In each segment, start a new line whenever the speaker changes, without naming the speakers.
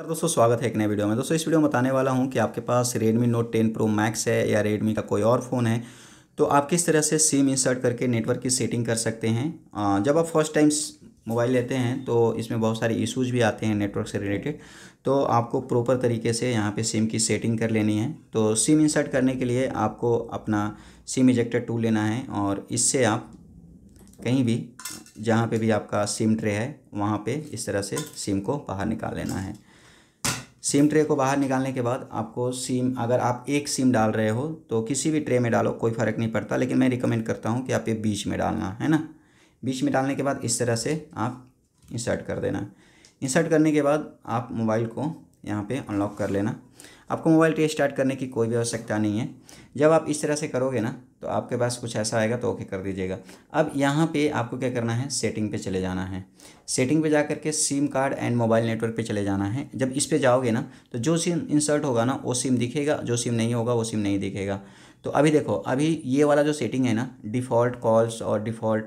sir दोस्तों स्वागत है एक नए वीडियो में दोस्तों इस वीडियो में बताने वाला हूं कि आपके पास Redmi Note ten Pro Max है या रेडमी का कोई और फ़ोन है तो आप किस तरह से सिम इंसर्ट करके नेटवर्क की सेटिंग कर सकते हैं जब आप फर्स्ट टाइम मोबाइल लेते हैं तो इसमें बहुत सारे इश्यूज भी आते हैं नेटवर्क से रिलेटेड तो आपको प्रॉपर तरीके से यहाँ पर सिम की सेटिंग कर लेनी है तो सिम इंसर्ट करने के लिए आपको अपना सिम इजेक्टर टू लेना है और इससे आप कहीं भी जहाँ पर भी आपका सिम ट्रे है वहाँ पर इस तरह से सिम को बाहर निकाल लेना है सिम ट्रे को बाहर निकालने के बाद आपको सिम अगर आप एक सिम डाल रहे हो तो किसी भी ट्रे में डालो कोई फ़र्क नहीं पड़ता लेकिन मैं रिकमेंड करता हूँ कि आप ये बीच में डालना है ना बीच में डालने के बाद इस तरह से आप इंसर्ट कर देना इंसर्ट करने के बाद आप मोबाइल को यहाँ पे अनलॉक कर लेना आपको मोबाइल रीस्टार्ट करने की कोई भी आवश्यकता नहीं है जब आप इस तरह से करोगे ना तो आपके पास कुछ ऐसा आएगा तो ओके कर दीजिएगा अब यहाँ पे आपको क्या करना है सेटिंग पे चले जाना है सेटिंग पे जा के SIM card and mobile network पे चले जाना है जब इस पे जाओगे ना तो जो सिम इंसर्ट होगा ना वो सिम दिखेगा जो सिम नहीं होगा वो सिम नहीं दिखेगा तो अभी देखो अभी ये वाला जो सेटिंग है ना डिफ़ॉल्ट कॉल्स और डिफ़ॉल्ट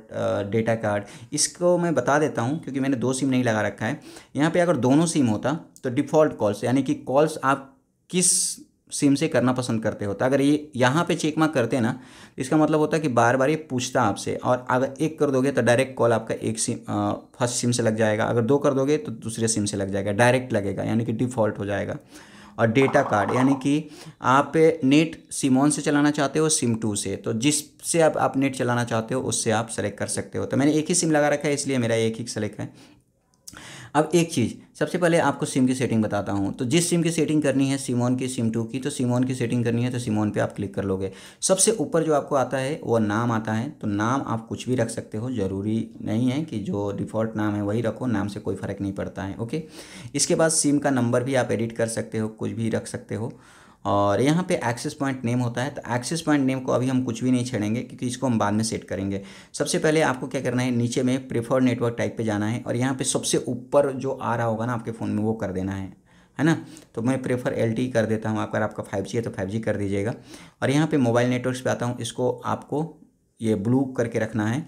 डेटा कार्ड इसको मैं बता देता हूँ क्योंकि मैंने दो सिम नहीं लगा रखा है यहाँ पर अगर दोनों सिम होता तो डिफ़ॉल्ट कॉल्स यानी कि कॉल्स आप किस सिम से करना पसंद करते होता अगर ये यहाँ पे चेक मार्क करते ना तो इसका मतलब होता है कि बार बार ये पूछता आपसे और अगर एक कर दोगे तो डायरेक्ट कॉल आपका एक सिम फर्स्ट सिम से लग जाएगा अगर दो कर दोगे तो दूसरे सिम से लग जाएगा डायरेक्ट लगेगा यानी कि डिफ़ॉल्ट हो जाएगा और डेटा कार्ड यानी कि आप नेट सिम ऑन से चलाना चाहते हो सिम टू से तो जिससे आप, आप नेट चलाना चाहते हो उससे आप सेलेक्ट कर सकते हो तो मैंने एक ही सिम लगा रखा है इसलिए मेरा एक ही सेलेक्ट है अब एक चीज़ सबसे पहले आपको सिम की सेटिंग बताता हूँ तो जिस सिम की सेटिंग करनी है सिमोन की सिम टू की तो सिमोन की सेटिंग करनी है तो सिमोन पे आप क्लिक कर लोगे सबसे ऊपर जो आपको आता है वो नाम आता है तो नाम आप कुछ भी रख सकते हो ज़रूरी नहीं है कि जो डिफ़ॉल्ट नाम है वही रखो नाम से कोई फ़र्क नहीं पड़ता है ओके इसके बाद सिम का नंबर भी आप एडिट कर सकते हो कुछ भी रख सकते हो और यहाँ पे एक्सेस पॉइंट नेम होता है तो एक्सेस पॉइंट नेम को अभी हम कुछ भी नहीं छेड़ेंगे क्योंकि इसको हम बाद में सेट करेंगे सबसे पहले आपको क्या करना है नीचे में प्रेफर्ड नेटवर्क टाइप पे जाना है और यहाँ पे सबसे ऊपर जो आ रहा होगा ना आपके फ़ोन में वो कर देना है है ना तो मैं प्रेफर एल कर देता हूँ अगर आपका फाइव है तो फाइव कर दीजिएगा और यहाँ पर मोबाइल नेटवर्क पर आता हूँ इसको आपको ये ब्लू करके रखना है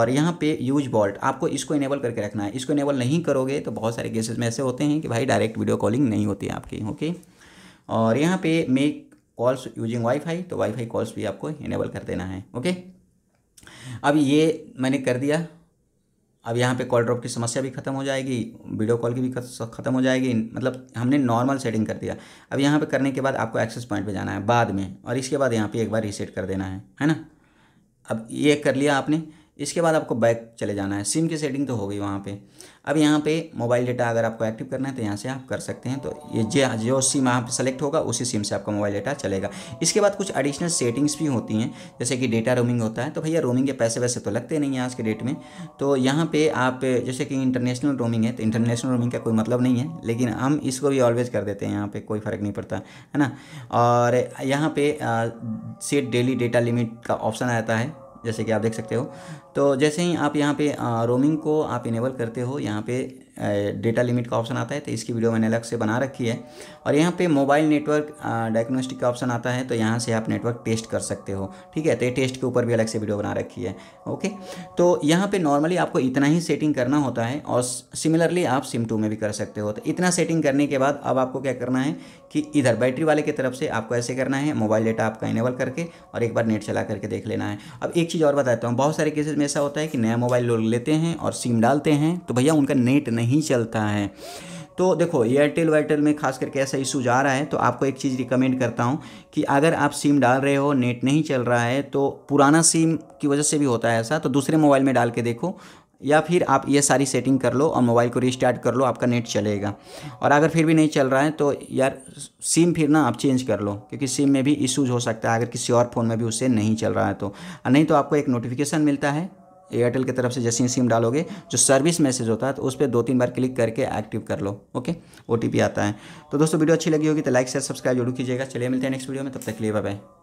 और यहाँ पे यूज बॉल्ट आपको इसको इनेबल करके रखना है इसको इनेबल नहीं करोगे तो बहुत सारे केसेस में ऐसे होते हैं कि भाई डायरेक्ट वीडियो कॉलिंग नहीं होती है आपकी ओके और यहाँ पे मेक कॉल्स यूजिंग वाईफाई तो वाईफाई कॉल्स भी आपको इनेबल कर देना है ओके अब ये मैंने कर दिया अब यहाँ पे कॉल ड्रॉप की समस्या भी ख़त्म हो जाएगी वीडियो कॉल की भी ख़त्म हो जाएगी मतलब हमने नॉर्मल सेटिंग कर दिया अब यहाँ पे करने के बाद आपको एक्सेस पॉइंट पे जाना है बाद में और इसके बाद यहाँ पे एक बार रीसेट कर देना है है ना अब ये कर लिया आपने इसके बाद आपको बैक चले जाना है सिम की सेटिंग तो हो गई वहाँ पे अब यहाँ पे मोबाइल डेटा अगर आपको एक्टिव करना है तो यहाँ से आप कर सकते हैं तो ये जो जो सिम आप सेलेक्ट होगा उसी सिम से आपका मोबाइल डेटा चलेगा इसके बाद कुछ एडिशनल सेटिंग्स भी होती हैं जैसे कि डेटा रोमिंग होता है तो भैया रोमिंग के पैसे वैसे तो लगते नहीं हैं आज के डेट में तो यहाँ पर आप जैसे कि इंटरनेशनल रोमिंग है तो इंटरनेशनल रोमिंग का कोई मतलब नहीं है लेकिन हम इसको भी ऑलवेज कर देते हैं यहाँ पर कोई फ़र्क नहीं पड़ता है ना और यहाँ पर सेट डेली डेटा लिमिट का ऑप्शन आता है जैसे कि आप देख सकते हो तो जैसे ही आप यहाँ पे रोमिंग को आप इनेबल करते हो यहाँ पे डेटा लिमिट का ऑप्शन आता है तो इसकी वीडियो मैंने अलग से बना रखी है और यहाँ पे मोबाइल नेटवर्क डायग्नोस्टिक का ऑप्शन आता है तो यहाँ से आप नेटवर्क टेस्ट कर सकते हो ठीक है तो ये टेस्ट के ऊपर भी अलग से वीडियो बना रखी है ओके तो यहाँ पर नॉर्मली आपको इतना ही सेटिंग करना होता है और सिमिलरली आप सिम टू में भी कर सकते हो तो इतना सेटिंग करने के बाद अब आपको क्या करना है कि इधर बैटरी वाले की तरफ से आपको ऐसे करना है मोबाइल डेटा आपका इनेबल करके और एक बार नेट चला करके देख लेना है अब एक चीज़ और बताता हूँ बहुत सारे केसेज में ऐसा होता है कि नया मोबाइल लोग लेते हैं और सिम डालते हैं तो भैया उनका नेट नहीं चलता है तो देखो एयरटेल वायरटेल में खास करके ऐसा इशू जा रहा है तो आपको एक चीज़ रिकमेंड करता हूँ कि अगर आप सिम डाल रहे हो नेट नहीं चल रहा है तो पुराना सिम की वजह से भी होता है ऐसा तो दूसरे मोबाइल में डाल के देखो या फिर आप ये सारी सेटिंग कर लो और मोबाइल को रिस्टार्ट कर लो आपका नेट चलेगा और अगर फिर भी नहीं चल रहा है तो यार सिम फिर ना आप चेंज कर लो क्योंकि सिम में भी इशूज़ हो सकता है अगर किसी और फ़ोन में भी उससे नहीं चल रहा है तो नहीं तो आपको एक नोटिफिकेशन मिलता है एयरटेल की तरफ से जैसे ही सिम डालोगे जो सर्विस मैसेज होता है तो उस पर दो तीन बार क्लिक करके एक्टिव कर लो ओके ओ आता है तो दोस्तों वीडियो अच्छी लगी होगी तो लाइक शेयर सब्सक्राइब जरूर कीजिएगा चलिए मिलते हैं नेक्स्ट वीडियो में तब तक लिए बाय